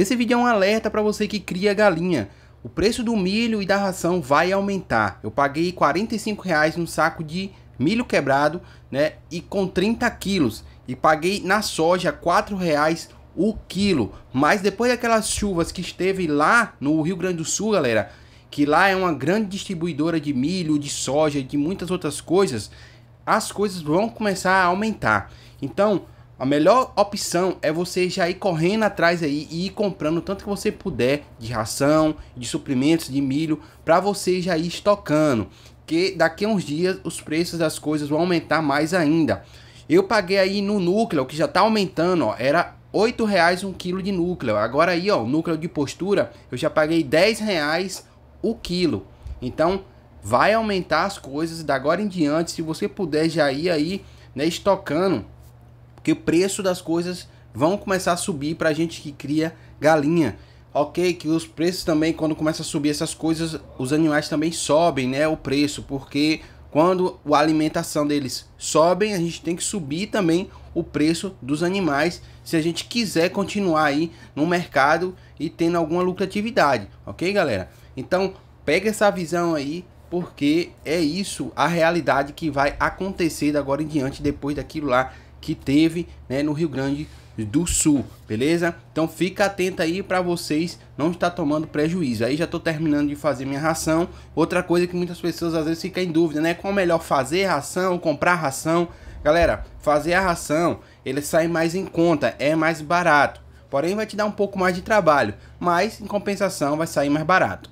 Esse vídeo é um alerta para você que cria galinha. O preço do milho e da ração vai aumentar. Eu paguei R$ 45 num saco de milho quebrado, né? E com 30 quilos. E paguei na soja R$ 4 o quilo. Mas depois daquelas chuvas que esteve lá no Rio Grande do Sul, galera, que lá é uma grande distribuidora de milho, de soja, de muitas outras coisas, as coisas vão começar a aumentar. Então, a melhor opção é você já ir correndo atrás aí e ir comprando tanto que você puder de ração, de suprimentos, de milho, para você já ir estocando. Que daqui a uns dias os preços das coisas vão aumentar mais ainda. Eu paguei aí no núcleo, que já está aumentando, ó, era R$ um quilo de núcleo. Agora aí, ó, núcleo de postura, eu já paguei R$ o quilo. Então, vai aumentar as coisas da agora em diante, se você puder já ir aí, né, estocando que o preço das coisas vão começar a subir para a gente que cria galinha. Ok, que os preços também, quando começa a subir essas coisas, os animais também sobem, né? O preço, porque quando a alimentação deles sobem, a gente tem que subir também o preço dos animais se a gente quiser continuar aí no mercado e tendo alguma lucratividade, ok, galera? Então, pega essa visão aí, porque é isso a realidade que vai acontecer da agora em diante, depois daquilo lá que teve né, no Rio Grande do Sul, beleza? Então fica atento aí para vocês não estar tomando prejuízo. Aí já estou terminando de fazer minha ração. Outra coisa que muitas pessoas às vezes ficam em dúvida, né? Qual é melhor fazer ração, comprar ração? Galera, fazer a ração, ele sai mais em conta, é mais barato. Porém vai te dar um pouco mais de trabalho, mas em compensação vai sair mais barato.